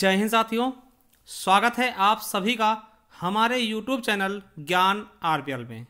जय हिंद साथियों स्वागत है आप सभी का हमारे YouTube चैनल ज्ञान आर में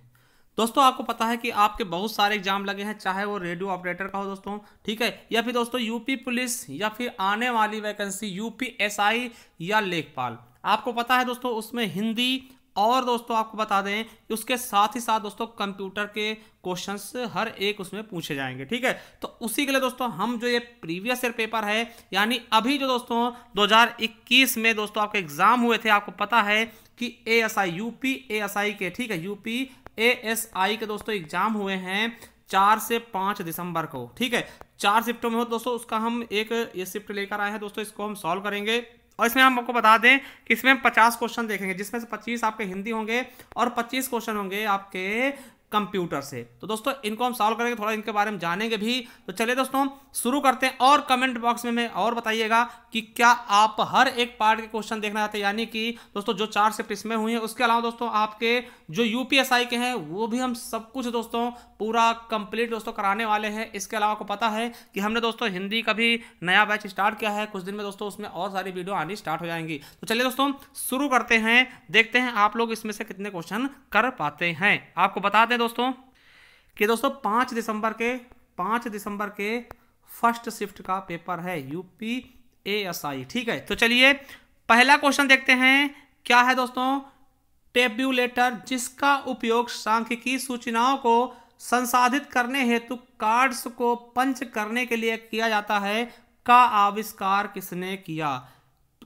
दोस्तों आपको पता है कि आपके बहुत सारे एग्जाम लगे हैं चाहे वो रेडियो ऑपरेटर का हो दोस्तों ठीक है या फिर दोस्तों यूपी पुलिस या फिर आने वाली वैकेंसी यूपीएसआई या लेखपाल आपको पता है दोस्तों उसमें हिंदी और दोस्तों आपको बता दें कि उसके साथ ही साथ दोस्तों कंप्यूटर के क्वेश्चंस हर एक उसमें पूछे जाएंगे ठीक है तो उसी के लिए दोस्तों हम जो ये प्रीवियस ईयर पेपर है यानी अभी जो दोस्तों 2021 में दोस्तों आपके एग्जाम हुए थे आपको पता है कि A S I U A S I के ठीक है U P A S I के दोस्तों एग्जाम हुए हैं चार से पाँच दिसंबर को ठीक है चार शिफ्टों में हो तो दोस्तों उसका हम एक ये शिफ्ट लेकर आए हैं दोस्तों इसको हम सॉल्व करेंगे और इसमें हम आपको बता दें कि इसमें हम पचास क्वेश्चन देखेंगे जिसमें से पच्चीस आपके हिंदी होंगे और पच्चीस क्वेश्चन होंगे आपके कंप्यूटर से तो दोस्तों इनको हम सॉल्व करेंगे थोड़ा इनके बारे में जानेंगे भी तो चलिए दोस्तों शुरू करते हैं और कमेंट बॉक्स में, में और बताइएगा कि क्या आप हर एक पार्ट के क्वेश्चन देखना चाहते हैं यानी कि दोस्तों जो चार शिफ्ट इसमें हुई है उसके अलावा दोस्तों आपके जो यूपीएसआई के हैं वो भी हम सब कुछ दोस्तों पूरा कंप्लीट दोस्तों कराने वाले हैं इसके अलावा को पता है कि हमने दोस्तों हिंदी का भी नया बैच स्टार्ट किया है कुछ दिन में दोस्तों उसमें और सारी वीडियो आनी स्टार्ट हो जाएंगी तो चलिए दोस्तों शुरू करते हैं देखते हैं आप लोग इसमें से कितने क्वेश्चन कर पाते हैं आपको बता दें दोस्तों कि दोस्तों पाँच दिसंबर के पाँच दिसंबर के फर्स्ट शिफ्ट का पेपर है यूपी ए एस आई ठीक है तो चलिए पहला क्वेश्चन देखते हैं क्या है दोस्तों टेब्यूलेटर जिसका उपयोग सांख्यिकी सूचनाओं को संसाधित करने हेतु कार्ड्स को पंच करने के लिए किया जाता है का आविष्कार किसने किया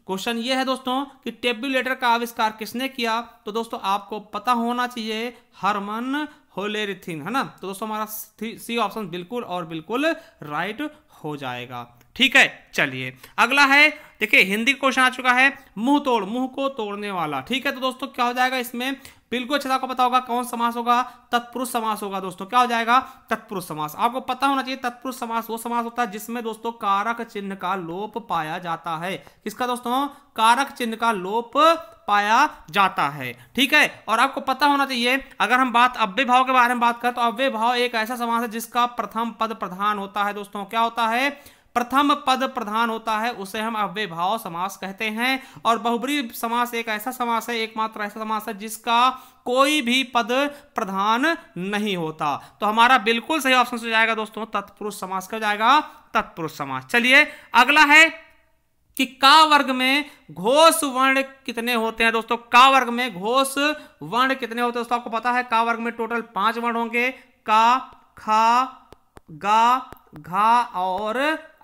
क्वेश्चन ये है दोस्तों कि टेब्यूलेटर का आविष्कार किसने किया तो दोस्तों आपको पता होना चाहिए हरमन होलेरिथिन है ना तो दोस्तों हमारा सी ऑप्शन बिल्कुल और बिल्कुल राइट हो जाएगा ठीक है चलिए अगला है देखिए हिंदी क्वेश्चन आ चुका है मुंह तोड़ मुंह को तोड़ने वाला ठीक है तो दोस्तों क्या हो जाएगा इसमें बिल्कुल अच्छा आपको पता होगा कौन समास होगा तत्पुरुष समास होगा दोस्तों क्या हो जाएगा तत्पुरुष समास आपको पता होना चाहिए तत्पुरुष समास वो समास होता है जिसमें दोस्तों कारक चिन्ह का लोप पाया जाता है किसका दोस्तों कारक चिन्ह का लोप पाया जाता है ठीक है और आपको पता होना चाहिए अगर हम बात अव्य भाव के बारे में बात करें तो अव्य भाव एक ऐसा समास है जिसका प्रथम पद प्रधान होता है दोस्तों क्या होता है प्रथम पद प्रधान होता है उसे हम अव्यभाव समास कहते हैं और बहुबरी समास एक ऐसा समास है एकमात्र ऐसा समास है जिसका कोई भी पद प्रधान नहीं होता तो हमारा बिल्कुल सही ऑप्शन हो जाएगा दोस्तों तत्पुरुष समास का जाएगा तत्पुरुष समास चलिए अगला है कि का वर्ग में घोष वर्ण कितने होते हैं दोस्तों का वर्ग में घोष वर्ण कितने होते हैं दोस्तों आपको पता है का वर्ग में टोटल पांच वर्ण होंगे का खा गा घा और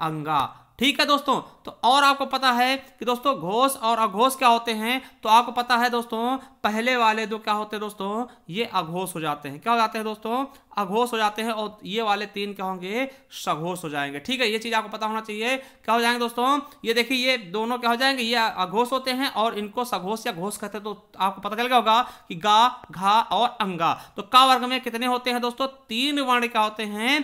अंगा ठीक है दोस्तों तो और आपको पता है कि दोस्तों घोष और अघोष क्या होते हैं तो आपको पता है दोस्तों पहले वाले दो क्या होते हैं दोस्तों ये अघोष हो जाते हैं क्या हो जाते हैं दोस्तों अघोष हो जाते हैं और ये वाले तीन क्या होंगे सघोष हो जाएंगे ठीक है ये चीज़ आपको पता होना चाहिए क्या हो जाएंगे दोस्तों ये देखिए ये दोनों क्या हो जाएंगे ये अघोष होते हैं और इनको सघोष या घोष कहते हैं तो आपको पता चल गया होगा कि गा घा और अंगा तो का वर्ग में कितने होते हैं दोस्तों तीन वर्ण क्या होते हैं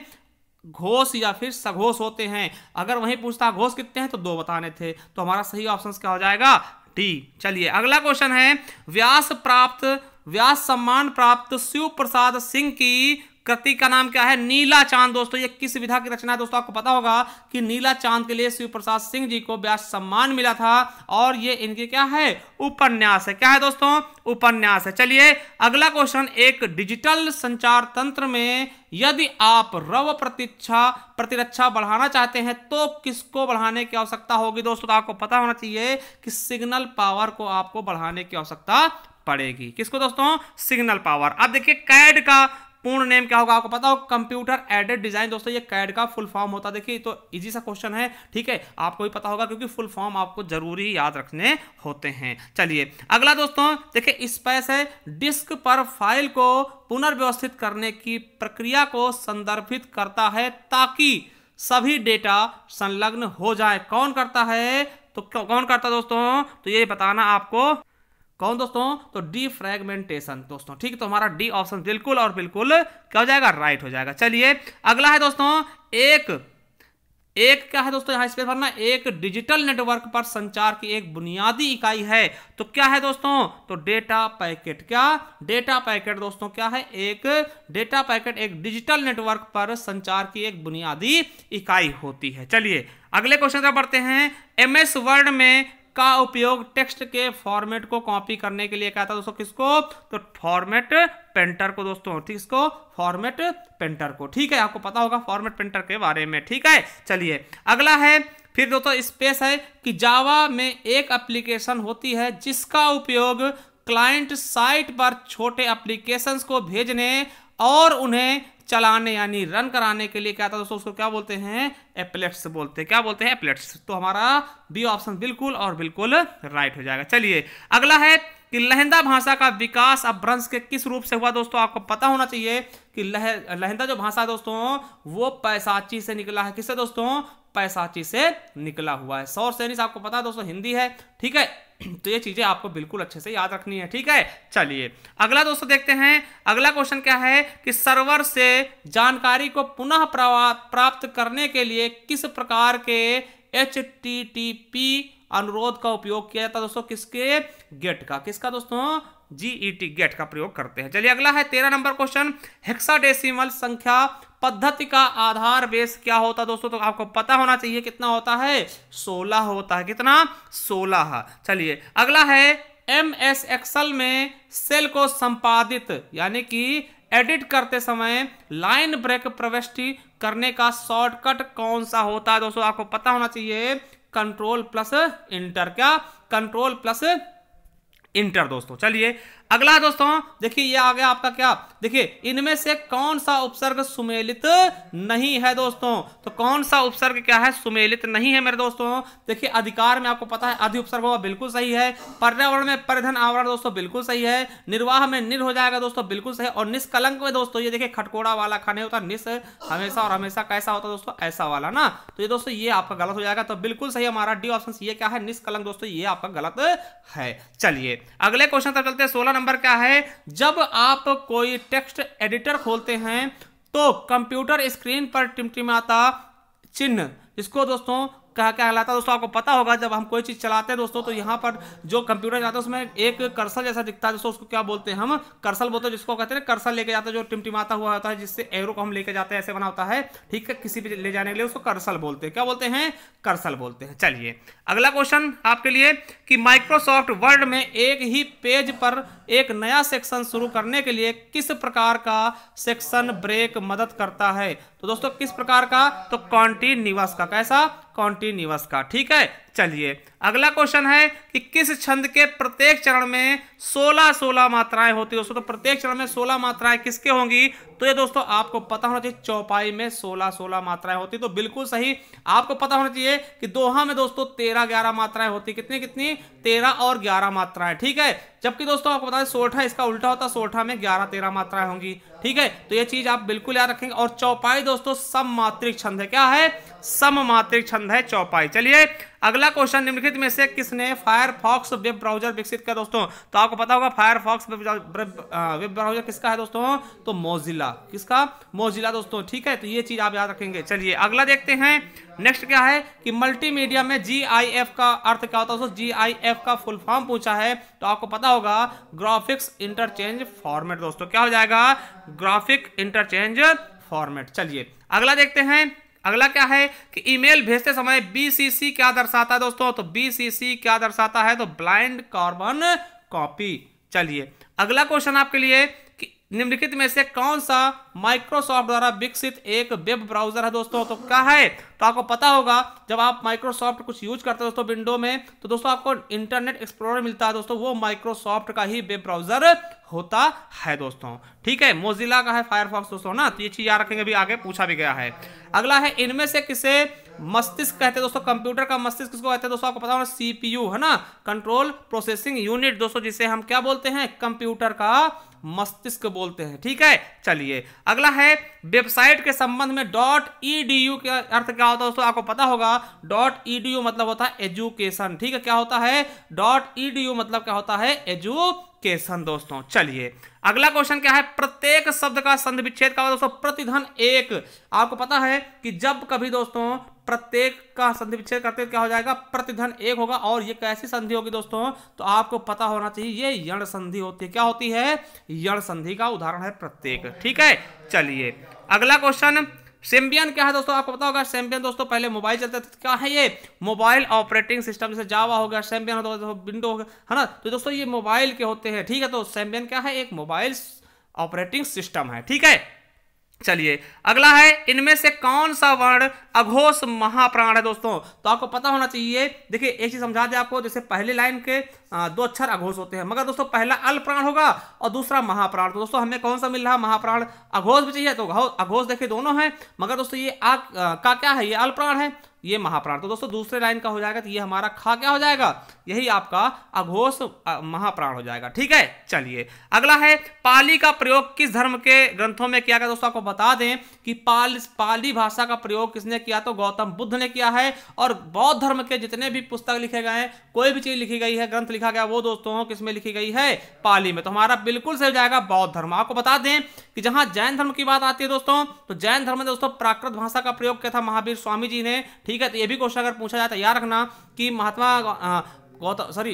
घोष या फिर सघोष होते हैं अगर वहीं पूछता घोष कितने हैं तो दो बताने थे तो हमारा सही ऑप्शन क्या हो जाएगा डी चलिए अगला क्वेश्चन है व्यास प्राप्त व्यास सम्मान प्राप्त शिव प्रसाद सिंह की कृति का नाम क्या है नीला चांद दोस्तों ये किस विधा की रचना है दोस्तों आपको पता होगा कि नीला चांद के लिए शिव प्रसाद सिंह जी को व्यास सम्मान मिला था और ये इनके क्या है उपन्यास है क्या है दोस्तों उपन्यास है चलिए अगला क्वेश्चन एक डिजिटल संचार तंत्र में यदि आप रव प्रतीक्षा प्रतिरक्षा बढ़ाना चाहते हैं तो किसको बढ़ाने की आवश्यकता होगी दोस्तों तो आपको पता होना चाहिए कि सिग्नल पावर को आपको बढ़ाने की आवश्यकता पड़ेगी किसको दोस्तों सिग्नल पावर अब देखिए कैड का पूर्ण नेम क्या होगा आपको पता हो कंप्यूटर एडेड डिजाइन दोस्तों ये कैड का फुल फॉर्म होता देखिए तो इजी सा क्वेश्चन है ठीक है आपको भी पता होगा क्योंकि फुल फॉर्म आपको जरूरी याद रखने होते हैं चलिए अगला दोस्तों देखिए स्पेस है डिस्क पर फाइल को पुनर्व्यवस्थित करने की प्रक्रिया को संदर्भित करता है ताकि सभी डेटा संलग्न हो जाए कौन करता है तो कौन करता है दोस्तों तो ये बताना आपको कौन दोस्तों तो डी फ्रेगमेंटेशन दोस्तों ठीक तो हमारा डी ऑप्शन बिल्कुल और बिल्कुल क्या हो जाएगा राइट हो जाएगा चलिए अगला है दोस्तों एक एक क्या है दोस्तों इस स्पेस भरना एक डिजिटल नेटवर्क पर संचार की एक बुनियादी इकाई है तो क्या है दोस्तों तो डेटा पैकेट क्या डेटा पैकेट दोस्तों क्या है एक डेटा पैकेट एक डिजिटल नेटवर्क पर संचार की एक बुनियादी इकाई होती है चलिए अगले क्वेश्चन पर बढ़ते हैं एमएस वर्ड में का उपयोग टेक्स्ट के फॉर्मेट को कॉपी करने के लिए कहता है दोस्तों किसको तो फॉर्मेट पेंटर को दोस्तों ठीक इसको फॉर्मेट पेंटर को ठीक है आपको पता होगा फॉर्मेट पेंटर के बारे में ठीक है चलिए अगला है फिर दोस्तों स्पेस है कि जावा में एक एप्लीकेशन होती है जिसका उपयोग क्लाइंट साइट पर छोटे एप्लीकेशंस को भेजने और उन्हें चलाने यानी रन कराने के लिए क्या था दोस्तों उसको क्या बोलते हैं एप्लेट्स बोलते हैं क्या बोलते हैं एप्लेट्स तो हमारा बी ऑप्शन बिल्कुल और बिल्कुल राइट हो जाएगा चलिए अगला है कि लहंदा भाषा का विकास अब ब्रंश के किस रूप से हुआ दोस्तों आपको पता होना चाहिए कि लह लहंदा जो भाषा दोस्तों वो पैसाची से निकला है किससे दोस्तों पैसाची से निकला हुआ है सौर सैनिक आपको पता है दोस्तों हिंदी है ठीक है तो ये चीज़ें आपको बिल्कुल अच्छे से याद रखनी है ठीक है चलिए अगला दोस्तों देखते हैं अगला क्वेश्चन क्या है कि सर्वर से जानकारी को पुनः प्राप्त करने के लिए किस प्रकार के एच अनुरोध का उपयोग किया जाता है दोस्तों किसके गेट का किसका दोस्तों जीईटी गेट e का प्रयोग करते हैं चलिए अगला है तेरह नंबर क्वेश्चन हेक्साडेसिमल संख्या पद्धति का आधार बेस क्या होता है दोस्तों तो आपको पता होना चाहिए कितना होता है सोलह होता है कितना सोलह चलिए अगला है एम एस एक्सल में सेल को संपादित यानी कि एडिट करते समय लाइन ब्रेक प्रविष्टि करने का शॉर्टकट कौन सा होता है दोस्तों आपको पता होना चाहिए कंट्रोल प्लस इंटर क्या कंट्रोल प्लस इंटर दोस्तों चलिए अगला दोस्तों देखिए ये आ गया आपका क्या देखिए इनमें से कौन सा उपसर्ग सुमेलित नहीं है दोस्तों तो कौन सा उपसर्ग क्या है सुमेलित नहीं है मेरे दोस्तों देखिए अधिकार में आपको पता है अधि उपसर्ग होगा बिल्कुल सही है पर्यावरण में परिधन आवरण दोस्तों बिल्कुल सही है निर्वाह में निर हो जाएगा दोस्तों बिल्कुल सही और निष्कलंक में दोस्तों ये देखिए खटकोड़ा वाला खाने होता निस हमेशा और हमेशा कैसा होता दोस्तों ऐसा वाला ना तो ये दोस्तों ये आपका गलत हो जाएगा तो बिल्कुल सही हमारा डी ऑप्शन ये क्या है निष्कलंक दोस्तों ये आपका गलत है चलिए अगले क्वेश्चन तक चलते हैं सोलह नंबर क्या है जब आप कोई टेक्स्ट एडिटर खोलते हैं तो कंप्यूटर स्क्रीन पर टिमटिमाता चिन्ह इसको दोस्तों क्या कहलाता है दोस्तों आपको पता होगा जब हम कोई चीज़ चलाते हैं दोस्तों तो यहाँ पर जो कंप्यूटर जाता है उसमें एक कर्सल जैसा दिखता है दोस्तों उसको क्या बोलते हैं हम कर्सल बोलते हैं जिसको कहते हैं कर्सल लेके जाते हैं जो टिमटिमाता हुआ होता है जिससे एरो को हम लेके जाते हैं ऐसे बना होता है ठीक है किसी भी ले जाने के लिए उसको कर्सल बोलते हैं क्या बोलते हैं कर्सल बोलते हैं चलिए अगला क्वेश्चन आपके लिए कि माइक्रोसॉफ्ट वर्ड में एक ही पेज पर एक नया सेक्शन शुरू करने के लिए किस प्रकार का सेक्शन ब्रेक मदद करता है तो दोस्तों किस प्रकार का तो कॉन्टीन्यूअस का कैसा कॉन्टीन्यूअस का ठीक है चलिए अगला क्वेश्चन है कि किस छंद के प्रत्येक चरण में 16 16 मात्राएं होती है तो प्रत्येक चरण में 16 मात्राएं किसके होंगी तो ये दोस्तों आपको पता होना चाहिए चौपाई में 16 16 मात्राएं होती तो बिल्कुल सही आपको पता होना चाहिए कि दोहा में दोस्तों 13 11 मात्राएं होती कितनी कितनी 13 और 11 मात्राएं ठीक है जबकि दोस्तों आपको पता है सोठा इसका उल्टा होता सोठा में ग्यारह तेरह मात्राएं होंगी ठीक है तो ये चीज आप बिल्कुल याद रखेंगे और चौपाई दोस्तों सब मात्रिक छंद है क्या है सममात्रिक छंद है चौपाई चलिए अगला क्वेश्चन निम्नलिखित में से किसने फायरफॉक्स वेब ब्राउजर विकसित किया दोस्तों तो आपको पता होगा फायरफॉक्स वेब ब्राउजर किसका है दोस्तों तो मोजिला किसका मोजिला दोस्तों ठीक है तो ये चीज आप याद रखेंगे चलिए अगला देखते हैं नेक्स्ट क्या है कि मल्टीमीडिया में जी का अर्थ क्या होता है दोस्तों जी का फुल फॉर्म पूछा है तो आपको पता होगा ग्राफिक्स इंटरचेंज फॉर्मेट दोस्तों क्या हो जाएगा ग्राफिक इंटरचेंज फॉर्मेट चलिए अगला देखते हैं अगला क्या है कि ईमेल भेजते समय बीसीसी क्या दर्शाता है दोस्तों तो बीसीसी क्या दर्शाता है तो ब्लाइंड कार्बन कॉपी चलिए अगला क्वेश्चन आपके लिए निम्नलिखित में से कौन सा माइक्रोसॉफ्ट द्वारा विकसित एक वेब ब्राउजर है दोस्तों तो क्या है तो आपको पता होगा जब आप माइक्रोसॉफ्ट कुछ यूज करते हैं दोस्तों विंडो में तो दोस्तों आपको इंटरनेट एक्सप्लोरर मिलता है दोस्तों वो माइक्रोसॉफ्ट का ही वेब ब्राउजर होता है दोस्तों ठीक है मोजिला का है फायरफॉक्स दोस्तों ना तो ये चीज याद रखेंगे अभी आगे पूछा भी गया है अगला है इनमें से किसे मस्तिष्क कहते हैं दोस्तों कंप्यूटर का मस्तिष्क किसको कहते हैं दोस्तों आपको पता होना सीपीयू है ना कंट्रोल प्रोसेसिंग यूनिट दोस्तों जिसे हम क्या बोलते हैं कंप्यूटर का मस्तिष्क बोलते हैं ठीक है चलिए अगला है वेबसाइट के संबंध में डॉट ई डी यू का अर्थ क्या होता है दोस्तों आपको पता होगा डॉट ई डी यू मतलब होता है एजुकेशन ठीक है क्या होता है डॉट ई डी यू मतलब क्या होता है एजुकेशन दोस्तों चलिए अगला क्वेश्चन क्या है प्रत्येक शब्द का संधि विच्छेद का दोस्तों प्रतिधन एक आपको पता है कि जब कभी दोस्तों प्रत्येक का संधि विच्छेद करते क्या हो जाएगा प्रतिधन एक होगा और ये कैसी संधि होगी दोस्तों तो आपको पता होना चाहिए ये यण संधि होती है क्या होती है यण संधि का उदाहरण है प्रत्येक ठीक है चलिए अगला क्वेश्चन सेम्बियन क्या है दोस्तों आपको पता होगा सेम्बियन दोस्तों पहले मोबाइल चलते थे क्या है ये मोबाइल ऑपरेटिंग सिस्टम जैसे जावा हो गया सेम्बियन हो गया विंडो हो गया है ना तो दोस्तों ये मोबाइल के होते हैं ठीक है तो सेम्बियन क्या है एक मोबाइल ऑपरेटिंग सिस्टम है ठीक है चलिए अगला है इनमें से कौन सा वर्ण अघोष महाप्राण है दोस्तों तो आपको पता होना चाहिए देखिए एक चीज समझा दे आपको जैसे पहले लाइन के दो अक्षर अघोष होते हैं मगर दोस्तों पहला अल प्राण होगा और दूसरा महाप्राण तो दोस्तों हमें कौन सा मिल रहा महाप्राण अघोष भी चाहिए तो अघोष देखिए दोनों है मगर दोस्तों ये आ, का क्या है ये अल्प्राण है ये महाप्राण तो दोस्तों दूसरे लाइन का हो जाएगा तो ये हमारा खा क्या हो जाएगा यही आपका अघोष महाप्राण हो जाएगा ठीक है चलिए अगला है पाली का प्रयोग किस धर्म के ग्रंथों में किया गया दोस्तों आपको बता दें कि पाल पाली भाषा का प्रयोग किसने किया तो गौतम बुद्ध ने किया है और बौद्ध धर्म के जितने भी पुस्तक लिखे गए हैं कोई भी चीज लिखी गई है ग्रंथ लिखा गया वो दोस्तों किसमें लिखी गई है पाली में तो हमारा बिल्कुल सही जाएगा बौद्ध धर्म आपको बता दें कि जहां जैन धर्म की बात आती है दोस्तों तो जैन धर्म में दोस्तों प्राकृत भाषा का प्रयोग किया था महावीर स्वामी जी ने ठीक है तो ये भी क्वेश्चन अगर पूछा जाए तो याद रखना कि महात्मा गौतम सॉरी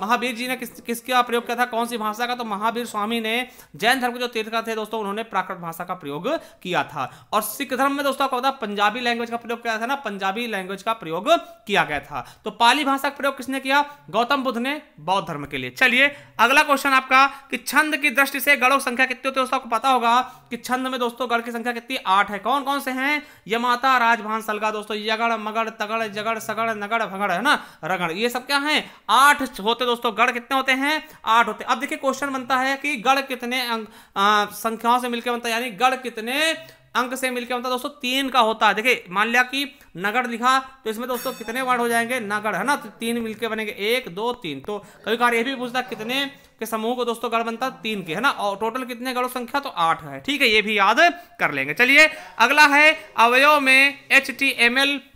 महावीर जी ने किस किसका प्रयोग किया था कौन सी भाषा का तो महावीर स्वामी ने जैन धर्म के जो तीर्थ थे दोस्तों उन्होंने प्राकृत भाषा का प्रयोग किया था और सिख धर्म में दोस्तों आपको पंजाबी लैंग्वेज का प्रयोग किया था ना पंजाबी लैंग्वेज का प्रयोग किया गया था तो पाली भाषा का प्रयोग किसने किया गौतम बुद्ध ने बौद्ध धर्म के लिए चलिए अगला क्वेश्चन आपका कि छंद की दृष्टि से गढ़ों संख्या कितनी होती है दोस्तों आपको पता होगा कि छंद में दोस्तों गढ़ की संख्या कितनी आठ है कौन कौन से हैं यमाता राजभान सलगा दोस्तों यगड़ मगड़ तगड़ जगड़ सगड़ नगड़ भगड़ है ना रगड़ ये सब क्या है आठ होते दोस्तों गढ़ कितने होते हैं आठ होते अब देखिए क्वेश्चन बनता है कि गढ़ कितने संख्याओं से मिलकर बनता है यानी गढ़ कितने अंक से मिलकर बनता है दोस्तों तीन का होता है देखिए मान लिया कि नगर लिखा तो इसमें दोस्तों कितने वर्ड हो जाएंगे नगर है ना तो तीन मिलकर बनेंगे एक दो तीन तो कभी कार ये भी पूछता है कितने के समूह को दोस्तों गढ़ बनता है तीन के है ना और टोटल कितने गढ़ों संख्या तो आठ है ठीक है ये भी याद कर लेंगे चलिए अगला है अवयव में एच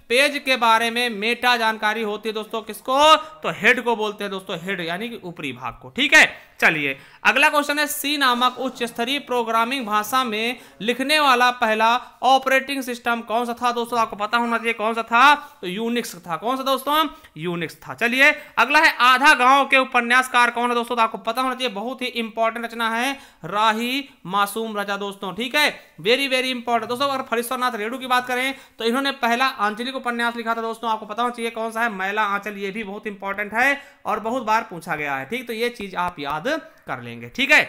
पेज के बारे में मेटा जानकारी होती है दोस्तों किसको तो हेड को बोलते हैं दोस्तों हेड यानी कि ऊपरी भाग को ठीक है चलिए अगला क्वेश्चन है सी नामक उच्च स्तरीय प्रोग्रामिंग भाषा में लिखने वाला पहला ऑपरेटिंग सिस्टम कौन सा था दोस्तों आपको पता होना चाहिए कौन सा था तो यूनिक्स था कौन सा दोस्तों यूनिक्स था चलिए अगला है आधा गांव के उपन्यासकार कौन है दोस्तों तो आपको पता होना चाहिए बहुत ही इंपॉर्टेंट रचना है राही मासूम राजा दोस्तों ठीक है वेरी वेरी इंपॉर्टेंट दोस्तों अगर नाथ रेडू की बात करें तो इन्होंने पहला आंचलिक उपन्यास लिखा था दोस्तों आपको पता होना चाहिए कौन सा है मैला आंचल ये भी बहुत इंपॉर्टेंट है और बहुत बार पूछा गया है ठीक तो ये चीज आप याद बाद कर लेंगे ठीक है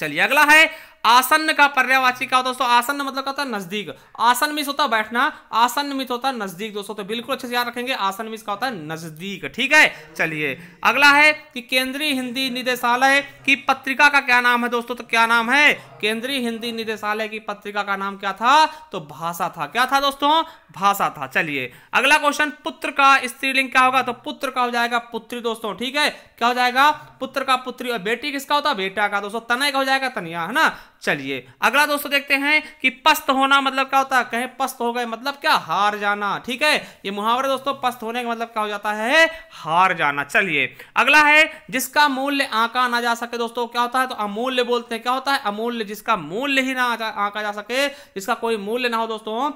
चलिए अगला है आसन का पर्यावाची का दोस्तों आसन मतलब होता है नजदीक आसन मिस होता है बैठना आसन मिस होता है नजदीक दोस्तों तो बिल्कुल अच्छे से याद रखेंगे आसन मिस का होता है नजदीक ठीक है चलिए अगला है कि केंद्रीय हिंदी निदेशालय की पत्रिका का क्या नाम है दोस्तों तो क्या नाम है केंद्रीय हिंदी निदेशालय की पत्रिका का नाम क्या था तो भाषा था क्या था दोस्तों भाषा था चलिए अगला क्वेश्चन पुत्र का स्त्रीलिंग क्या होगा तो पुत्र का हो जाएगा पुत्री दोस्तों ठीक है क्या हो जाएगा पुत्र का पुत्री और बेटी किसका होता बेटा का दोस्तों तनय का हो जाएगा तनिया है ना चलिए अगला दोस्तों देखते हैं कि पस्त होना मतलब क्या होता है कहें पस्त हो गए मतलब क्या हार जाना ठीक है ये मुहावरे दोस्तों पस्त होने का मतलब क्या हो जाता है हार जाना चलिए अगला है जिसका मूल्य आंका ना जा सके दोस्तों क्या होता है तो अमूल्य बोलते हैं क्या होता है अमूल्य जिसका मूल्य ही ना आंका जा सके जिसका कोई मूल्य ना हो दोस्तों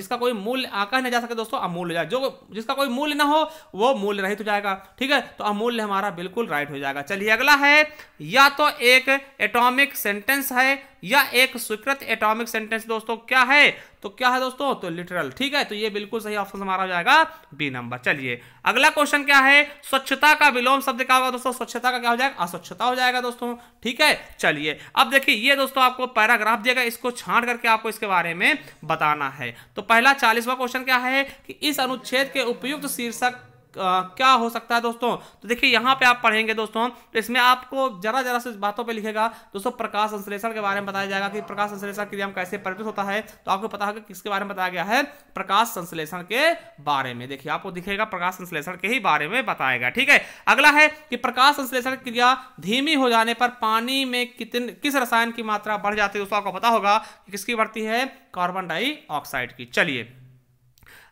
जिसका कोई मूल्य आंका ना जा सके दोस्तों अमूल्य जाए जो जिसका कोई मूल्य ना हो वो मूल्य रहित हो जाएगा ठीक है तो अमूल्य हमारा बिल्कुल राइट हो जाएगा चलिए अगला है या तो एक एटोमिक सेंटेंस है है या एक स्वीकृत एटॉमिक सेंटेंस दोस्तों क्या है तो क्या है दोस्तों तो लिटरल ठीक है तो ये बिल्कुल सही ऑप्शन हमारा हो जाएगा बी नंबर चलिए अगला क्वेश्चन क्या है स्वच्छता का विलोम शब्द क्या होगा दोस्तों स्वच्छता का क्या हो जाएगा अस्वच्छता हो जाएगा दोस्तों ठीक है चलिए अब देखिए ये दोस्तों आपको पैराग्राफ देगा इसको छाट करके आपको इसके बारे में बताना है तो पहला चालीसवा क्वेश्चन क्या है कि इस अनुच्छेद के उपयुक्त शीर्षक क्या हो सकता है दोस्तों तो देखिए यहाँ पे आप पढ़ेंगे दोस्तों तो इसमें आपको जरा जरा से बातों पे लिखेगा दोस्तों प्रकाश संश्लेषण के बारे में बताया जाएगा कि प्रकाश संश्लेषण क्रिया में कैसे परिवर्तित होता है तो आपको पता होगा किसके बारे में बताया गया है प्रकाश संश्लेषण के बारे में देखिए आपको दिखेगा प्रकाश संश्लेषण के ही बारे में बताएगा ठीक है अगला है कि प्रकाश संश्लेषण क्रिया धीमी हो जाने पर पानी में कितने किस रसायन की मात्रा बढ़ जाती है दोस्तों आपको पता होगा कि किसकी बढ़ती है कार्बन डाइऑक्साइड की चलिए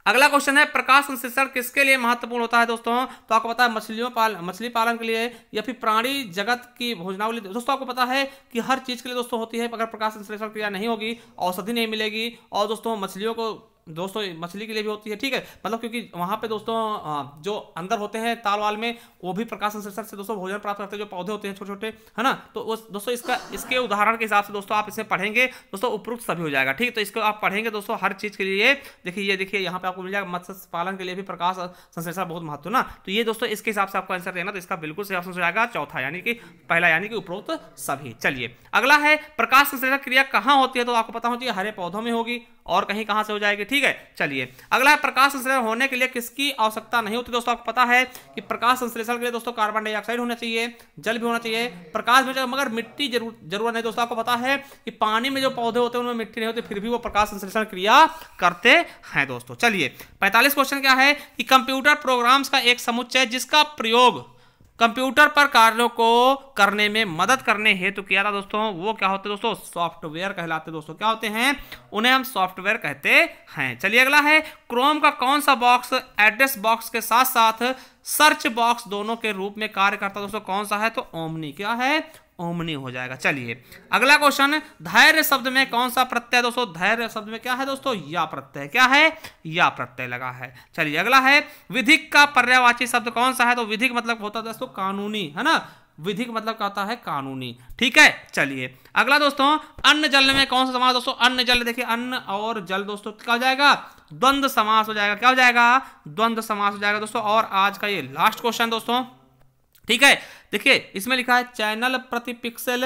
अगला क्वेश्चन है प्रकाश संश्लेषण किसके लिए महत्वपूर्ण होता है दोस्तों तो आपको पता है मछलियों पाल मछली पालन के लिए या फिर प्राणी जगत की भोजनावली दोस्तों आपको पता है कि हर चीज़ के लिए दोस्तों होती है अगर प्रकाश संश्लेषण क्रिया नहीं होगी औषधि नहीं मिलेगी और दोस्तों मछलियों को दोस्तों मछली के लिए भी होती है ठीक है मतलब क्योंकि वहाँ पे दोस्तों जो अंदर होते हैं ताल वाल में वो भी प्रकाश संश्लेषण से दोस्तों भोजन प्राप्त करते हैं जो पौधे होते हैं छोटे छोटे है ना तो उस दोस्तों इसका इसके उदाहरण के हिसाब से दोस्तों आप इसे पढ़ेंगे दोस्तों उपरोक्त सभी हो जाएगा ठीक है तो इसको आप पढ़ेंगे दोस्तों हर चीज़ के लिए देखिए ये देखिए यहाँ पे आपको मिल जाएगा मत्स्य पालन के लिए भी प्रकाश संश्लेषण बहुत महत्व ना तो ये दोस्तों इसके हिसाब से आपको आंसर देना तो इसका बिल्कुल सही ऑप्शन हो जाएगा चौथा यानी कि पहला यानी कि उपरोक्त सभी चलिए अगला है प्रकाश संश्लेषण क्रिया कहाँ होती है तो आपको पता होती है हरे पौधों में होगी और कहीं कहां से हो जाएगी ठीक है चलिए अगला है प्रकाश संश्लेषण होने के लिए किसकी आवश्यकता नहीं होती दोस्तों आपको पता है कि प्रकाश संश्लेषण के लिए दोस्तों कार्बन डाइऑक्साइड होना चाहिए जल भी होना चाहिए प्रकाश भी मगर मिट्टी जरूर जरूरत नहीं दोस्तों आपको पता है कि पानी में जो पौधे होते हैं उनमें मिट्टी नहीं होती फिर भी वो प्रकाश संश्लेषण क्रिया करते हैं दोस्तों चलिए पैंतालीस क्वेश्चन क्या है कि कंप्यूटर प्रोग्राम्स का एक समुच्चय जिसका प्रयोग कंप्यूटर पर कार्यों को करने में मदद करने हेतु किया था दोस्तों वो क्या होते दोस्तों सॉफ्टवेयर कहलाते दोस्तों क्या होते हैं उन्हें हम सॉफ्टवेयर कहते हैं चलिए अगला है क्रोम का कौन सा बॉक्स एड्रेस बॉक्स के साथ साथ सर्च बॉक्स दोनों के रूप में कार्य करता दोस्तों कौन सा है तो ओमनी क्या है ओमनी हो जाएगा चलिए अगला क्वेश्चन धैर्य शब्द में कौन सा प्रत्यय दोस्तों धैर्य शब्द में क्या है दोस्तों या प्रत्यय क्या है या प्रत्यय लगा है चलिए अगला है विधिक का पर्यावाची शब्द कौन सा है तो विधिक मतलब होता है दोस्तों कानूनी है ना विधिक मतलब कहता है कानूनी ठीक है चलिए अगला दोस्तों अन्न जल में कौन सा समास दोस्तों अन्न जल देखिए अन्न और जल दोस्तों क्या हो जाएगा द्वंद्व समास हो जाएगा क्या हो जाएगा द्वंद्व समास हो जाएगा दोस्तों और आज का ये लास्ट क्वेश्चन दोस्तों ठीक है देखिए इसमें लिखा है चैनल प्रति पिक्सल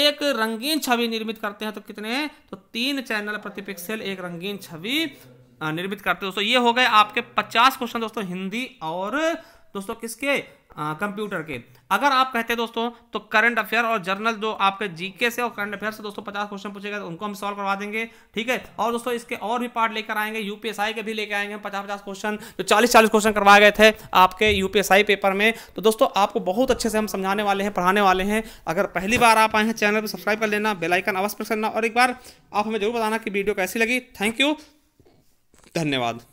एक रंगीन छवि निर्मित करते हैं तो कितने हैं तो तीन चैनल प्रति पिक्सल एक रंगीन छवि निर्मित करते हैं दोस्तों ये हो गए आपके पचास क्वेश्चन दोस्तों हिंदी और दोस्तों किसके कंप्यूटर के अगर आप कहते दोस्तों तो करंट अफेयर और जर्नल जो आपके जीके से और करंट अफेयर से दोस्तों पचास क्वेश्चन पूछेगा तो उनको हम सॉल्व करवा देंगे ठीक है और दोस्तों इसके और भी पार्ट लेकर आएंगे यूपीएसआई के भी लेकर आएंगे पचास पचास क्वेश्चन जो चालीस चालीस क्वेश्चन करवाए गए थे आपके यूपीएसआई पेपर में तो दोस्तों आपको बहुत अच्छे से हम समझाने वाले हैं पढ़ाने वाले हैं अगर पहली बार आप आए हैं चैनल पर सब्सक्राइब कर लेना बेलाइकन अवश्य प्रेस करना और एक बार आप हमें जरूर बताना कि वीडियो कैसी लगी थैंक यू धन्यवाद